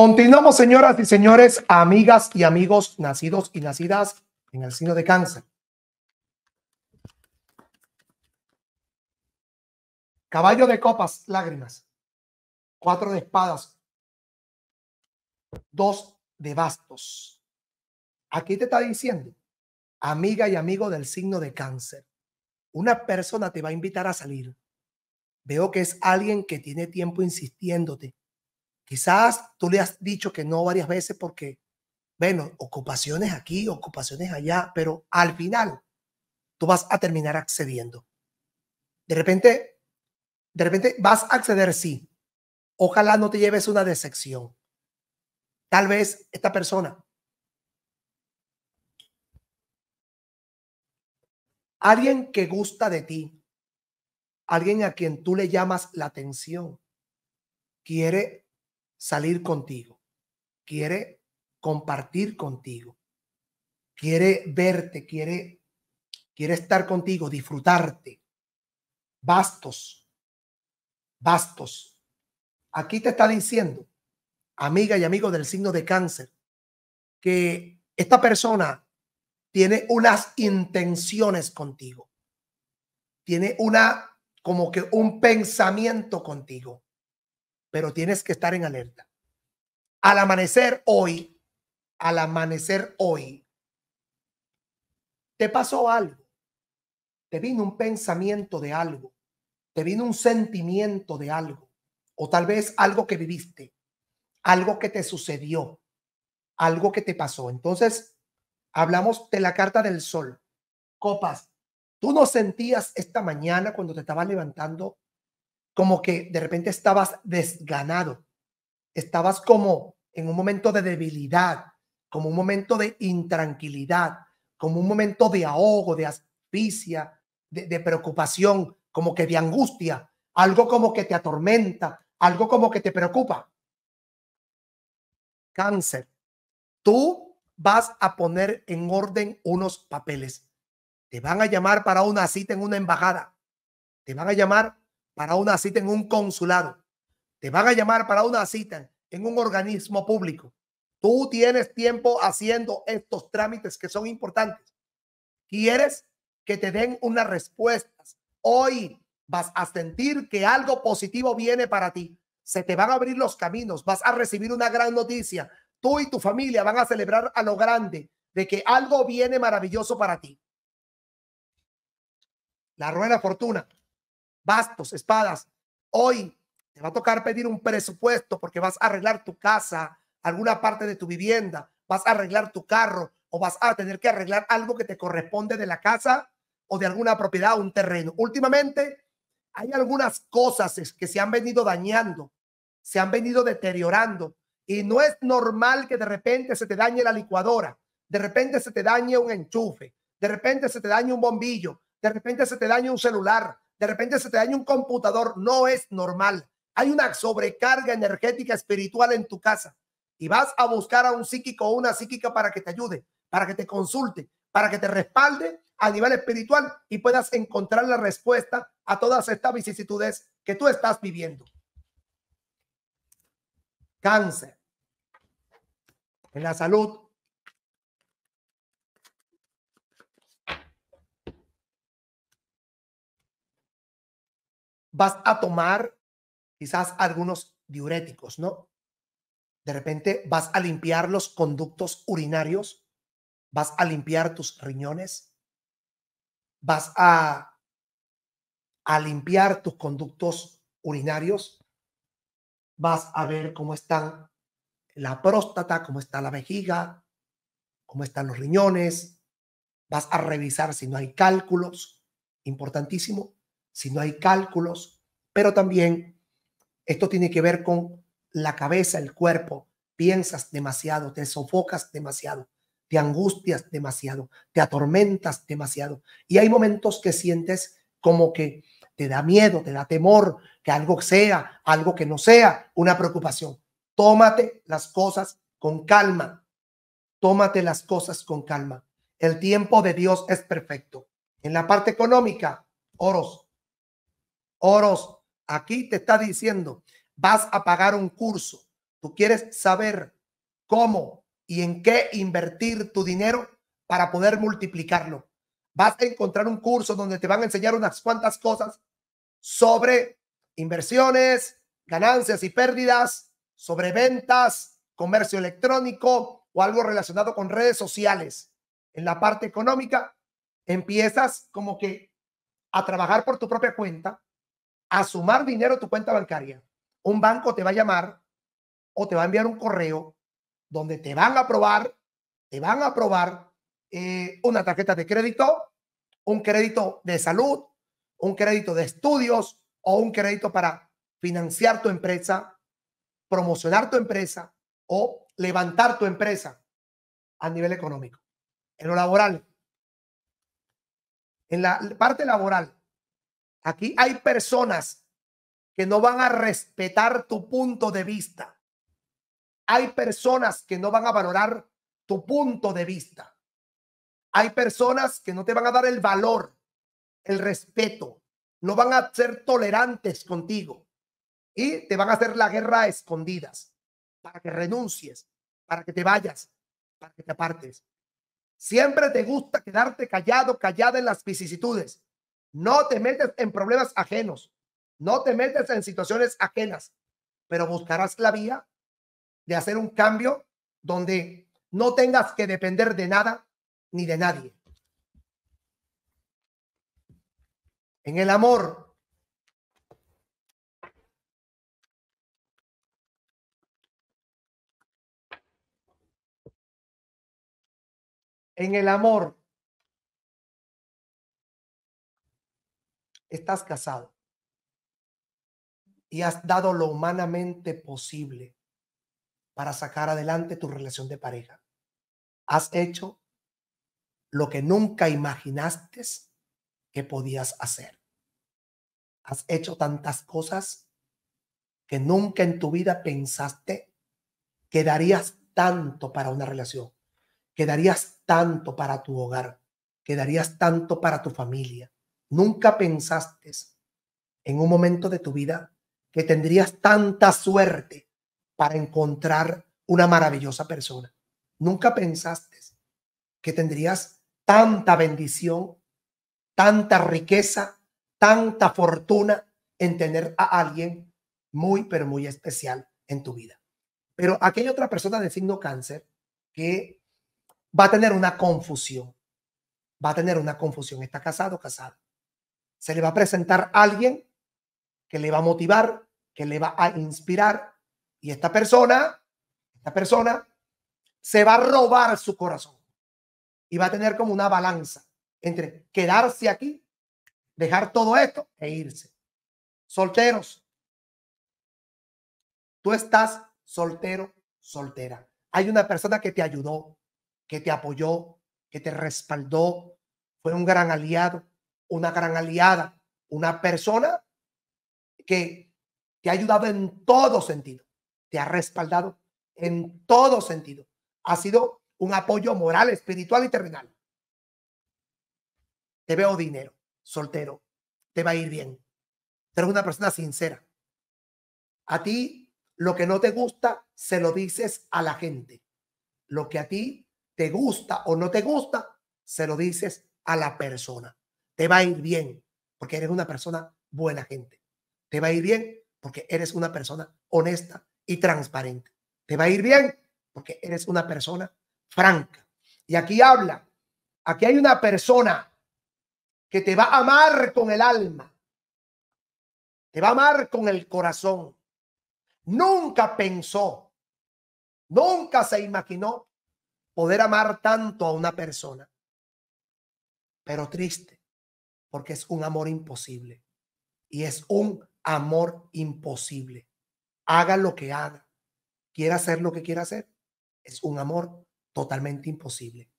Continuamos, señoras y señores, amigas y amigos nacidos y nacidas en el signo de cáncer. Caballo de copas, lágrimas. Cuatro de espadas. Dos de bastos. Aquí te está diciendo, amiga y amigo del signo de cáncer, una persona te va a invitar a salir. Veo que es alguien que tiene tiempo insistiéndote, Quizás tú le has dicho que no varias veces porque, bueno, ocupaciones aquí, ocupaciones allá, pero al final tú vas a terminar accediendo. De repente, de repente vas a acceder, sí. Ojalá no te lleves una decepción. Tal vez esta persona alguien que gusta de ti, alguien a quien tú le llamas la atención, quiere salir contigo, quiere compartir contigo, quiere verte, quiere, quiere estar contigo, disfrutarte. Bastos, bastos. Aquí te está diciendo, amiga y amigo del signo de cáncer, que esta persona tiene unas intenciones contigo. Tiene una, como que un pensamiento contigo pero tienes que estar en alerta. Al amanecer hoy, al amanecer hoy, te pasó algo, te vino un pensamiento de algo, te vino un sentimiento de algo, o tal vez algo que viviste, algo que te sucedió, algo que te pasó. Entonces, hablamos de la carta del sol. Copas, tú no sentías esta mañana cuando te estabas levantando como que de repente estabas desganado, estabas como en un momento de debilidad, como un momento de intranquilidad, como un momento de ahogo, de asfixia, de, de preocupación, como que de angustia, algo como que te atormenta, algo como que te preocupa. Cáncer, tú vas a poner en orden unos papeles. Te van a llamar para una cita en una embajada. Te van a llamar para una cita en un consulado, te van a llamar para una cita en un organismo público. Tú tienes tiempo haciendo estos trámites que son importantes. ¿Quieres que te den unas respuestas? Hoy vas a sentir que algo positivo viene para ti. Se te van a abrir los caminos, vas a recibir una gran noticia. Tú y tu familia van a celebrar a lo grande de que algo viene maravilloso para ti. La rueda fortuna bastos, espadas. Hoy te va a tocar pedir un presupuesto porque vas a arreglar tu casa, alguna parte de tu vivienda, vas a arreglar tu carro o vas a tener que arreglar algo que te corresponde de la casa o de alguna propiedad o un terreno. Últimamente hay algunas cosas que se han venido dañando, se han venido deteriorando y no es normal que de repente se te dañe la licuadora, de repente se te dañe un enchufe, de repente se te dañe un bombillo, de repente se te dañe un celular, de repente se te daña un computador, no es normal. Hay una sobrecarga energética espiritual en tu casa y vas a buscar a un psíquico o una psíquica para que te ayude, para que te consulte, para que te respalde a nivel espiritual y puedas encontrar la respuesta a todas estas vicisitudes que tú estás viviendo. Cáncer. En la salud, vas a tomar quizás algunos diuréticos, ¿no? De repente vas a limpiar los conductos urinarios, vas a limpiar tus riñones, vas a, a limpiar tus conductos urinarios, vas a ver cómo están la próstata, cómo está la vejiga, cómo están los riñones, vas a revisar si no hay cálculos, importantísimo, si no hay cálculos, pero también esto tiene que ver con la cabeza, el cuerpo. Piensas demasiado, te sofocas demasiado, te angustias demasiado, te atormentas demasiado. Y hay momentos que sientes como que te da miedo, te da temor, que algo sea, algo que no sea, una preocupación. Tómate las cosas con calma. Tómate las cosas con calma. El tiempo de Dios es perfecto. En la parte económica, oros, Oros, aquí te está diciendo, vas a pagar un curso. Tú quieres saber cómo y en qué invertir tu dinero para poder multiplicarlo. Vas a encontrar un curso donde te van a enseñar unas cuantas cosas sobre inversiones, ganancias y pérdidas, sobre ventas, comercio electrónico o algo relacionado con redes sociales. En la parte económica, empiezas como que a trabajar por tu propia cuenta, a sumar dinero a tu cuenta bancaria. Un banco te va a llamar o te va a enviar un correo donde te van a aprobar, te van a aprobar eh, una tarjeta de crédito, un crédito de salud, un crédito de estudios o un crédito para financiar tu empresa, promocionar tu empresa o levantar tu empresa a nivel económico. En lo laboral, en la parte laboral, Aquí hay personas que no van a respetar tu punto de vista. Hay personas que no van a valorar tu punto de vista. Hay personas que no te van a dar el valor, el respeto. No van a ser tolerantes contigo. Y te van a hacer la guerra a escondidas para que renuncies, para que te vayas, para que te apartes. Siempre te gusta quedarte callado, callada en las vicisitudes. No te metes en problemas ajenos. No te metes en situaciones ajenas. Pero buscarás la vía de hacer un cambio donde no tengas que depender de nada ni de nadie. En el amor. En el amor. estás casado y has dado lo humanamente posible para sacar adelante tu relación de pareja. Has hecho lo que nunca imaginaste que podías hacer. Has hecho tantas cosas que nunca en tu vida pensaste que darías tanto para una relación, que darías tanto para tu hogar, que darías tanto para tu familia, Nunca pensaste en un momento de tu vida que tendrías tanta suerte para encontrar una maravillosa persona. Nunca pensaste que tendrías tanta bendición, tanta riqueza, tanta fortuna en tener a alguien muy, pero muy especial en tu vida. Pero aquella otra persona de signo cáncer que va a tener una confusión, va a tener una confusión, está casado, casado se le va a presentar alguien que le va a motivar, que le va a inspirar. Y esta persona, esta persona se va a robar su corazón y va a tener como una balanza entre quedarse aquí, dejar todo esto e irse. Solteros, tú estás soltero, soltera. Hay una persona que te ayudó, que te apoyó, que te respaldó, fue un gran aliado una gran aliada, una persona que te ha ayudado en todo sentido, te ha respaldado en todo sentido. Ha sido un apoyo moral, espiritual y terminal. Te veo dinero, soltero, te va a ir bien. Pero eres una persona sincera. A ti lo que no te gusta se lo dices a la gente. Lo que a ti te gusta o no te gusta se lo dices a la persona. Te va a ir bien porque eres una persona buena gente. Te va a ir bien porque eres una persona honesta y transparente. Te va a ir bien porque eres una persona franca. Y aquí habla, aquí hay una persona que te va a amar con el alma, te va a amar con el corazón. Nunca pensó, nunca se imaginó poder amar tanto a una persona. Pero triste, porque es un amor imposible. Y es un amor imposible. Haga lo que haga, quiera hacer lo que quiera hacer, es un amor totalmente imposible.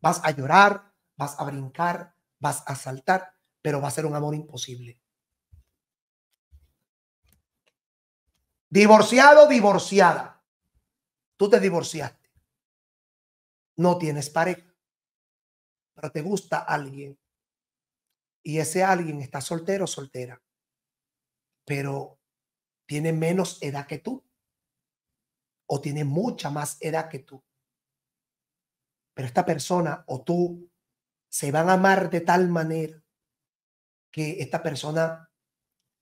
Vas a llorar, vas a brincar, vas a saltar, pero va a ser un amor imposible. Divorciado, divorciada. Tú te divorciaste. No tienes pareja, pero te gusta alguien y ese alguien está soltero o soltera, pero tiene menos edad que tú o tiene mucha más edad que tú. Pero esta persona o tú se van a amar de tal manera que esta persona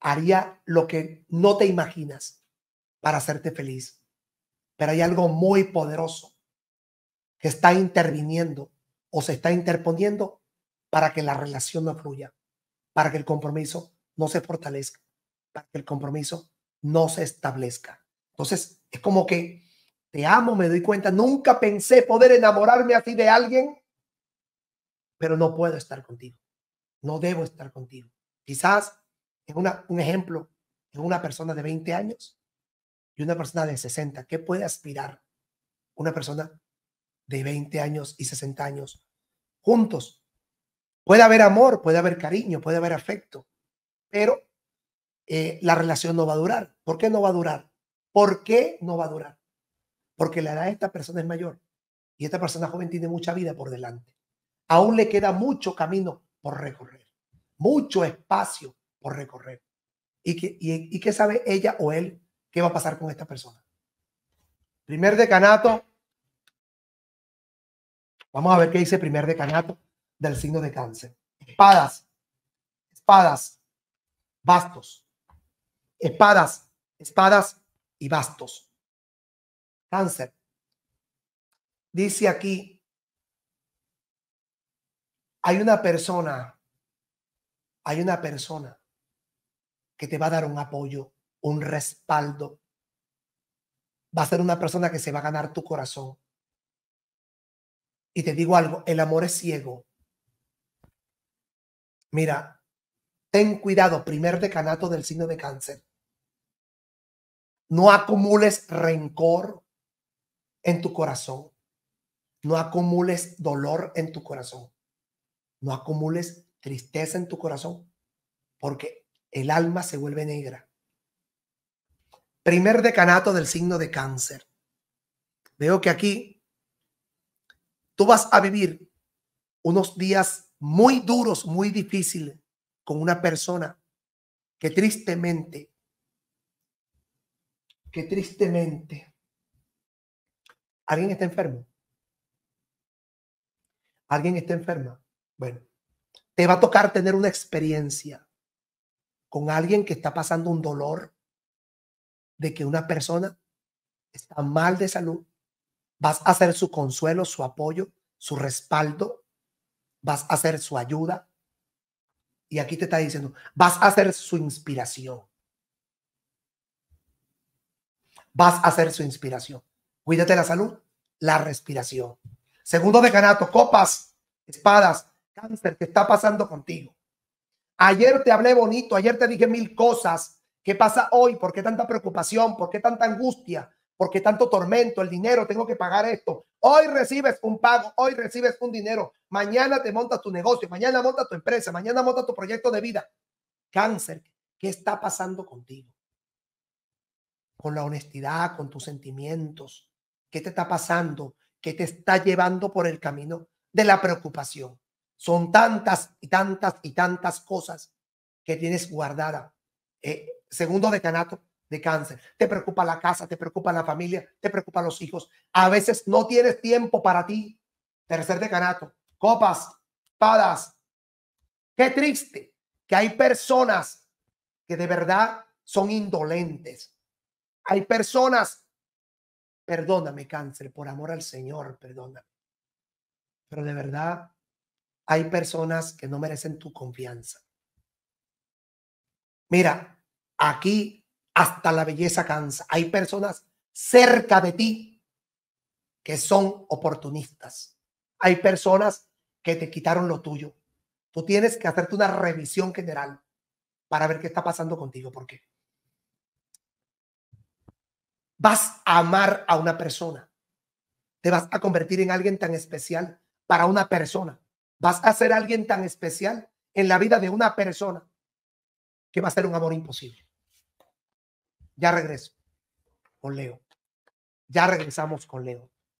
haría lo que no te imaginas para hacerte feliz. Pero hay algo muy poderoso que está interviniendo o se está interponiendo para que la relación no fluya, para que el compromiso no se fortalezca, para que el compromiso no se establezca. Entonces, es como que te amo, me doy cuenta, nunca pensé poder enamorarme así de alguien, pero no puedo estar contigo, no debo estar contigo. Quizás en una, un ejemplo, en una persona de 20 años y una persona de 60, ¿qué puede aspirar una persona de 20 años y 60 años juntos Puede haber amor, puede haber cariño, puede haber afecto, pero eh, la relación no va a durar. ¿Por qué no va a durar? ¿Por qué no va a durar? Porque la edad de esta persona es mayor y esta persona joven tiene mucha vida por delante. Aún le queda mucho camino por recorrer, mucho espacio por recorrer. ¿Y que y qué sabe ella o él qué va a pasar con esta persona? Primer decanato. Vamos a ver qué dice primer decanato del signo de cáncer. Espadas, espadas, bastos. Espadas, espadas y bastos. Cáncer. Dice aquí, hay una persona, hay una persona que te va a dar un apoyo, un respaldo. Va a ser una persona que se va a ganar tu corazón. Y te digo algo, el amor es ciego, Mira, ten cuidado, primer decanato del signo de cáncer. No acumules rencor en tu corazón. No acumules dolor en tu corazón. No acumules tristeza en tu corazón, porque el alma se vuelve negra. Primer decanato del signo de cáncer. Veo que aquí tú vas a vivir unos días muy duros, muy difíciles con una persona que tristemente, que tristemente, alguien está enfermo. Alguien está enferma. Bueno, te va a tocar tener una experiencia con alguien que está pasando un dolor de que una persona está mal de salud. Vas a ser su consuelo, su apoyo, su respaldo, vas a ser su ayuda. Y aquí te está diciendo, vas a ser su inspiración. Vas a ser su inspiración. Cuídate la salud, la respiración. Segundo decanato, copas, espadas, cáncer, ¿qué está pasando contigo? Ayer te hablé bonito, ayer te dije mil cosas. ¿Qué pasa hoy? ¿Por qué tanta preocupación? ¿Por qué tanta angustia? porque tanto tormento, el dinero, tengo que pagar esto. Hoy recibes un pago, hoy recibes un dinero, mañana te montas tu negocio, mañana monta tu empresa, mañana monta tu proyecto de vida. Cáncer, ¿qué está pasando contigo? Con la honestidad, con tus sentimientos, ¿qué te está pasando? ¿Qué te está llevando por el camino de la preocupación? Son tantas y tantas y tantas cosas que tienes guardada. Eh, segundo decanato, de cáncer, te preocupa la casa, te preocupa la familia, te preocupan los hijos. A veces no tienes tiempo para ti. Tercer decanato, copas, espadas Qué triste que hay personas que de verdad son indolentes. Hay personas, perdóname cáncer, por amor al Señor, perdóname. Pero de verdad, hay personas que no merecen tu confianza. Mira, aquí hasta la belleza cansa. Hay personas cerca de ti que son oportunistas. Hay personas que te quitaron lo tuyo. Tú tienes que hacerte una revisión general para ver qué está pasando contigo, ¿Por qué? vas a amar a una persona. Te vas a convertir en alguien tan especial para una persona. Vas a ser alguien tan especial en la vida de una persona que va a ser un amor imposible. Ya regreso con Leo. Ya regresamos con Leo.